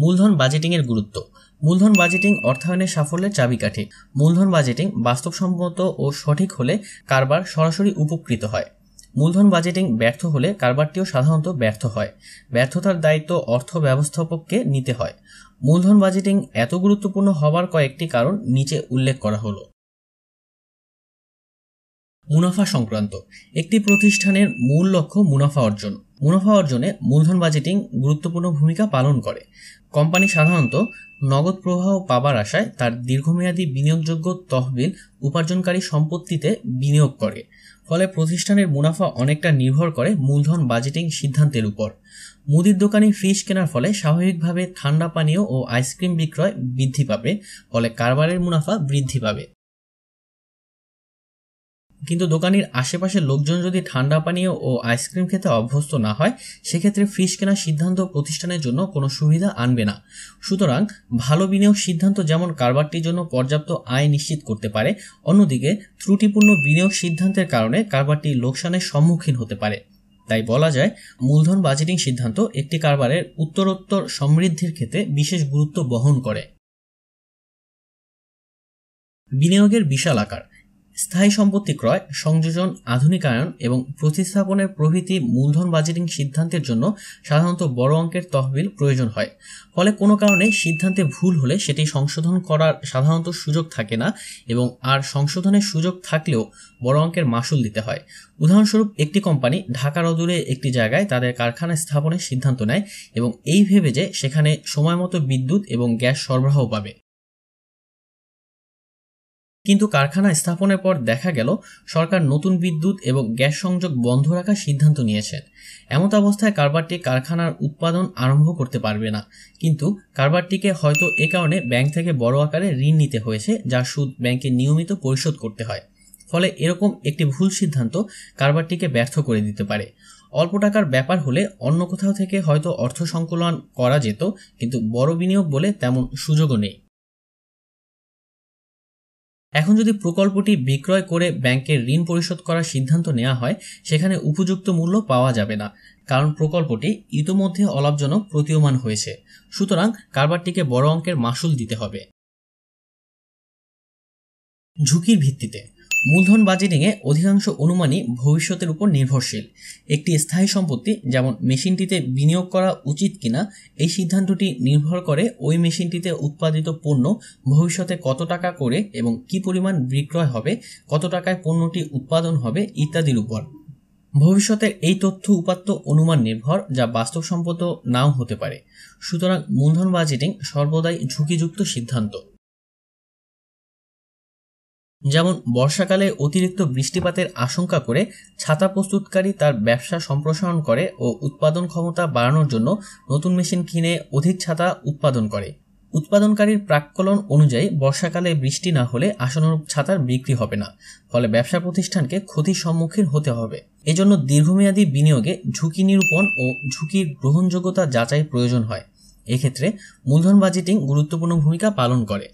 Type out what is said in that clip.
মূলধন বাজেটিংয়ের গুরুত্ব মূলধন বাজেটিং অর্থায়নের সাফল্যের চাবিকাঠি মূলধন বাজেটিং বাস্তবসম্মত ও সঠিক হলে কারবার সরাসরি উপকৃত হয় মূলধন বাজেটিং ব্যর্থ হলে কারবারটিও সাধারণত ব্যর্থ হয় ব্যর্থতার দায়িত্ব অর্থ ব্যবস্থাপককে নিতে হয় মূলধন বাজেটিং এত গুরুত্বপূর্ণ হবার কয়েকটি কারণ নিচে উল্লেখ করা হলো মুনাফা সংক্রান্ত একটি প্রতিষ্ঠানের মূল লক্ষ্য মুনাফা অর্জন মুনাফা অর্জনে মূলধন বাজেটিং গুরুত্বপূর্ণ ভূমিকা পালন করে কোম্পানি সাধারণত নগদ প্রবাহ পাবার আশায় তার দীর্ঘমেয়াদী বিনিয়োগযোগ্য তহবিল উপার্জনকারী সম্পত্তিতে বিনিয়োগ করে ফলে প্রতিষ্ঠানের মুনাফা অনেকটা নির্ভর করে মূলধন বাজেটিং সিদ্ধান্তের উপর মুদির দোকানে ফ্রিজ কেনার ফলে স্বাভাবিকভাবে ঠান্ডা পানীয় ও আইসক্রিম বিক্রয় বৃদ্ধি পাবে ফলে কারবারের মুনাফা বৃদ্ধি পাবে কিন্তু দোকানের আশেপাশের লোকজন যদি ঠান্ডা পানীয় ও আইসক্রিম খেতে অভ্যস্ত না হয় সেক্ষেত্রে ফ্রিজ কেনার সিদ্ধান্ত প্রতিষ্ঠানের জন্য কোনো সুবিধা আনবে না সুতরাং ভালো বিনিয়োগ সিদ্ধান্ত যেমন কারবারটির জন্য পর্যাপ্ত আয় নিশ্চিত করতে পারে অন্যদিকে ত্রুটিপূর্ণ বিনিয়োগ সিদ্ধান্তের কারণে কারবারটি লোকসানের সম্মুখীন হতে পারে তাই বলা যায় মূলধন বাজেটিং সিদ্ধান্ত একটি কারবারের উত্তরোত্তর সমৃদ্ধির ক্ষেত্রে বিশেষ গুরুত্ব বহন করে বিনিয়োগের বিশাল আকার স্থায়ী সম্পত্তি ক্রয় সংযোজন আধুনিকায়ন এবং প্রতিস্থাপনের প্রভৃতি মূলধন বাজেটিং সিদ্ধান্তের জন্য সাধারণত বড় অঙ্কের তহবিল প্রয়োজন হয় ফলে কোনো কারণে সিদ্ধান্তে ভুল হলে সেটি সংশোধন করার সাধারণত সুযোগ থাকে না এবং আর সংশোধনের সুযোগ থাকলেও বড় অঙ্কের মাসুল দিতে হয় উদাহরণস্বরূপ একটি কোম্পানি ঢাকার অদূরে একটি জায়গায় তাদের কারখানা স্থাপনের সিদ্ধান্ত নেয় এবং এই ভেবে যে সেখানে সময়মতো বিদ্যুৎ এবং গ্যাস সরবরাহ পাবে কিন্তু কারখানা স্থাপনের পর দেখা গেল সরকার নতুন বিদ্যুৎ এবং গ্যাস সংযোগ বন্ধ রাখার সিদ্ধান্ত নিয়েছে এমত অবস্থায় কারবারটি কারখানার উৎপাদন আরম্ভ করতে পারবে না কিন্তু কারবারটিকে হয়তো এ কারণে ব্যাংক থেকে বড় আকারে ঋণ নিতে হয়েছে যার সুদ ব্যাংকে নিয়মিত পরিশোধ করতে হয় ফলে এরকম একটি ভুল সিদ্ধান্ত কারবারটিকে ব্যর্থ করে দিতে পারে অল্প টাকার ব্যাপার হলে অন্য কোথাও থেকে হয়তো অর্থ সংকলন করা যেত কিন্তু বড় বিনিয়োগ বলে তেমন সুযোগও নেই এখন যদি প্রকল্পটি বিক্রয় করে ব্যাংকের ঋণ পরিশোধ করার সিদ্ধান্ত নেওয়া হয় সেখানে উপযুক্ত মূল্য পাওয়া যাবে না কারণ প্রকল্পটি ইতোমধ্যে অলাভজনক প্রতীয়মান হয়েছে সুতরাং কারবারটিকে বড় অঙ্কের মাসুল দিতে হবে ঝুঁকির ভিত্তিতে মূলধন বাজেটিংয়ে অধিকাংশ অনুমানই ভবিষ্যতের উপর নির্ভরশীল একটি স্থায়ী সম্পত্তি যেমন মেশিনটিতে বিনিয়োগ করা উচিত কিনা এই সিদ্ধান্তটি নির্ভর করে ওই মেশিনটিতে উৎপাদিত পণ্য ভবিষ্যতে কত টাকা করে এবং কি পরিমাণ বিক্রয় হবে কত টাকায় পণ্যটি উৎপাদন হবে ইত্যাদির উপর ভবিষ্যতের এই তথ্য উপাত্ত অনুমান নির্ভর যা বাস্তবসম্মত নাও হতে পারে সুতরাং মূলধন বাজেটিং সর্বদাই ঝুঁকিযুক্ত সিদ্ধান্ত যেমন বর্ষাকালে অতিরিক্ত বৃষ্টিপাতের আশঙ্কা করে ছাতা প্রস্তুতকারী তার ব্যবসা সম্প্রসারণ করে ও উৎপাদন ক্ষমতা বাড়ানোর জন্য নতুন মেশিন কিনে অধিক ছাতা উৎপাদন করে উৎপাদনকারীর প্রাক্কলন অনুযায়ী বর্ষাকালে বৃষ্টি না হলে আসনরূপ ছাতার বিক্রি হবে না ফলে ব্যবসা প্রতিষ্ঠানকে ক্ষতির সম্মুখীন হতে হবে এজন্য দীর্ঘমেয়াদী বিনিয়োগে ঝুঁকি নিরূপণ ও ঝুঁকির গ্রহণযোগ্যতা যাচাই প্রয়োজন হয় এক্ষেত্রে মূলধন বাজেটিং গুরুত্বপূর্ণ ভূমিকা পালন করে